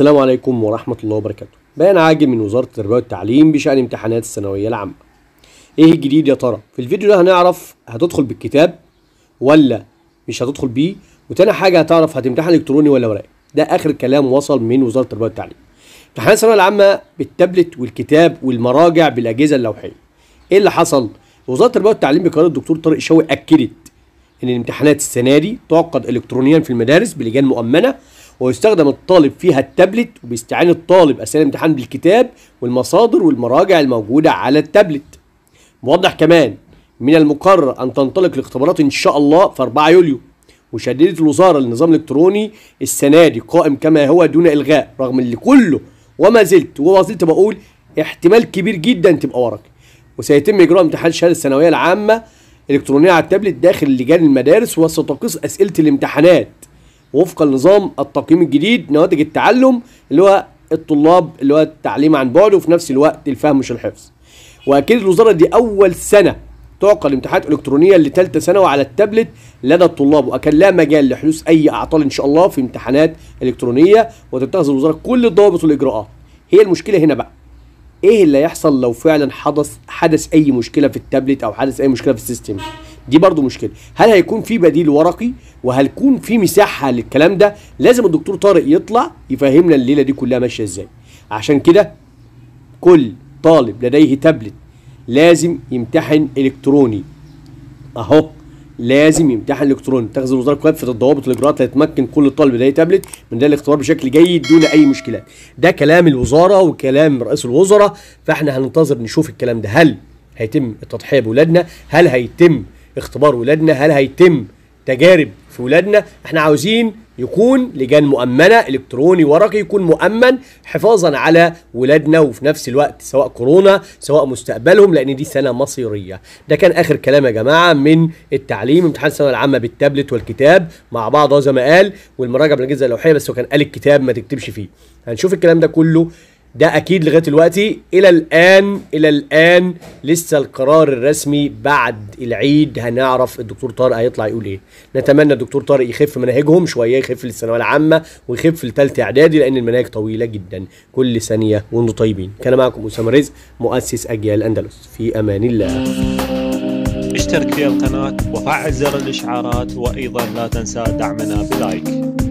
السلام عليكم ورحمة الله وبركاته بيان عاجل من وزارة التربية والتعليم بشأن امتحانات الثانوية العامة ايه الجديد يا ترى في الفيديو ده هنعرف هتدخل بالكتاب ولا مش هتدخل بيه وتاني حاجة هتعرف هتمتحن الكتروني ولا ورقي ده اخر كلام وصل من وزارة التربية والتعليم امتحانات الثانوية العامة بالتابلت والكتاب والمراجع بالأجهزة اللوحية ايه اللي حصل وزارة التربية والتعليم بقرار الدكتور طارق شوقي أكدت ان الامتحانات السنة دي تعقد الكترونيا في المدارس بلجان مؤمنة ويستخدم الطالب فيها التابلت وبيستعين الطالب أثناء الامتحان بالكتاب والمصادر والمراجع الموجودة على التابلت موضح كمان من المقرر أن تنطلق الاختبارات إن شاء الله في 4 يوليو وشددت الوزارة للنظام الإلكتروني السنة دي قائم كما هو دون إلغاء رغم اللي كله وما زلت وما زلت بقول احتمال كبير جدا تبقى ورقي وسيتم إجراء امتحان الشهادة الثانوية العامة إلكترونية على التابلت داخل لجان المدارس وستقيس أسئلة الامتحانات وفق النظام التقييم الجديد نواتج التعلم اللي هو الطلاب اللي هو التعليم عن بعد وفي نفس الوقت الفهم مش الحفظ واكيد الوزاره دي اول سنه تعقد امتحانات الكترونيه لثالثه ثانوي على التابلت لدى الطلاب واكان لا مجال لحدوث اي اعطال ان شاء الله في امتحانات الكترونيه وتتخذ الوزاره كل الضوابط والاجراءات هي المشكله هنا بقى ايه اللي هيحصل لو فعلا حدث حدث اي مشكله في التابلت او حدث اي مشكله في السيستم دي برضو مشكله هل هيكون في بديل ورقي وهل يكون في مساحه للكلام ده لازم الدكتور طارق يطلع يفهمنا الليله دي كلها ماشيه ازاي عشان كده كل طالب لديه تابلت لازم يمتحن الكتروني اهو لازم يمتحن الكتروني تاخذ الوزاره كافه الضوابط والاجراءات لتمكن كل طالب لديه تابلت من ده الاختبار بشكل جيد دون اي مشكلات ده كلام الوزاره وكلام رئيس الوزراء فاحنا هننتظر نشوف الكلام ده هل هيتم التضحيه باولادنا هل هيتم اختبار ولادنا هل هيتم تجارب في ولادنا احنا عاوزين يكون لجان مؤمنه الكتروني ورقي يكون مؤمن حفاظا على ولادنا وفي نفس الوقت سواء كورونا سواء مستقبلهم لان دي سنه مصيريه ده كان اخر كلام يا جماعه من التعليم امتحان الثانويه العامه بالتابلت والكتاب مع بعض زي ما قال والمراجعه بالاجهزه اللوحيه بس هو كان قال الكتاب ما تكتبش فيه هنشوف الكلام ده كله ده اكيد لغايه دلوقتي الى الان الى الان لسه القرار الرسمي بعد العيد هنعرف الدكتور طارق هيطلع يقول ايه نتمنى الدكتور طارق يخف مناهجهم شويه يخف للثانويه العامه ويخف لثالثه اعدادي لان المناهج طويله جدا كل ثانيه وانتم طيبين كان معكم اسامه رزق مؤسس اجيال الاندلس في امان الله اشترك في القناه وفعل زر الاشعارات وايضا لا تنسى دعمنا بلايك